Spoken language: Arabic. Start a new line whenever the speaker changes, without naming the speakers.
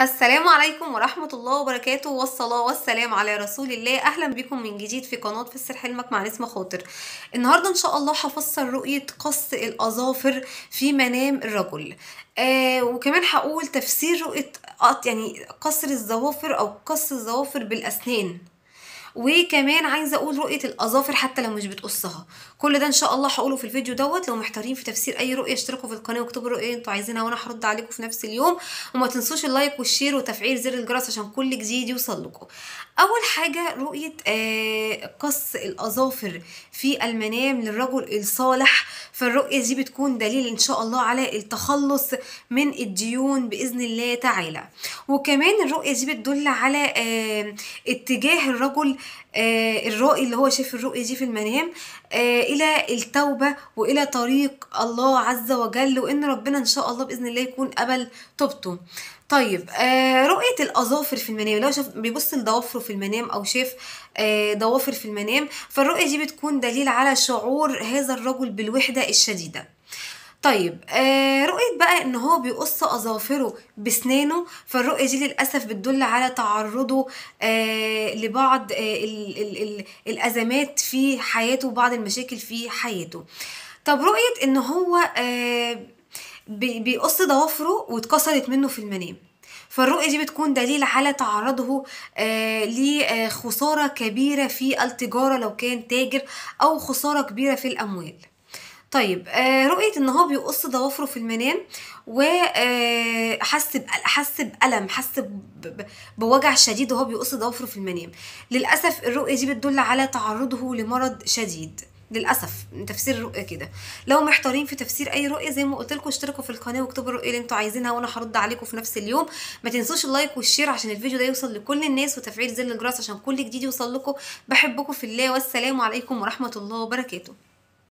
السلام عليكم ورحمة الله وبركاته والصلاة والسلام على رسول الله أهلا بكم من جديد في قناة فسر حلمك مع نسمة خاطر النهاردة إن شاء الله هفسر رؤية قص الأظافر في منام الرجل آه وكمان هقول تفسير رؤية يعني قصر الظوافر أو قص الظوافر بالأسنان وكمان عايزه اقول رؤيه الاظافر حتى لو مش بتقصها كل ده ان شاء الله هقوله في الفيديو دوت لو محتارين في تفسير اي رؤيه اشتركوا في القناه واكتبوا الرؤيه اللي انتوا عايزينها وانا هرد عليكم في نفس اليوم وما تنسوش اللايك والشير وتفعيل زر الجرس عشان كل جديد يوصل لكم اول حاجه رؤيه آه، قص الاظافر في المنام للرجل الصالح فالرؤيه دي بتكون دليل ان شاء الله على التخلص من الديون باذن الله تعالى وكمان الرؤيه دي بتدل على آه، اتجاه الرجل آه، الرؤي اللي هو شاف الرؤية دي في المنام آه، إلى التوبة وإلى طريق الله عز وجل وإن ربنا إن شاء الله بإذن الله يكون قبل توبته طيب آه، رؤية الأظافر في المنام لو شاف بيبص لضوافره في المنام أو شاف ضوافر في المنام فالرؤية دي بتكون دليل على شعور هذا الرجل بالوحدة الشديدة طيب آه رؤية بقى ان هو بيقص اظافره بسنانه فالرؤية دي للأسف بتدل على تعرضه آه لبعض آه الـ الـ الـ الأزمات في حياته وبعض المشاكل في حياته طب رؤية ان هو آه بيقص ضوافره واتكسرت منه في المنام فالرؤية دي بتكون دليل على تعرضه آه لخسارة آه، كبيرة في التجارة لو كان تاجر أو خسارة كبيرة في الأموال طيب آه، رؤيه ان هو بيقص ضوافره في المنام وحس آه، حس بألم حس بوجع شديد وهو بيقص ضوافره في المنام للاسف الرؤيه دي بتدل على تعرضه لمرض شديد للاسف تفسير الرؤيه كده لو محتارين في تفسير اي رؤيه زي ما قلت لكم اشتركوا في القناه واكتبوا الرؤيه اللي انتوا عايزينها وانا هرد عليكم في نفس اليوم ما تنسوش اللايك والشير عشان الفيديو ده يوصل لكل الناس وتفعيل زر الجرس عشان كل جديد يوصل لكم بحبكم في الله والسلام عليكم ورحمه الله وبركاته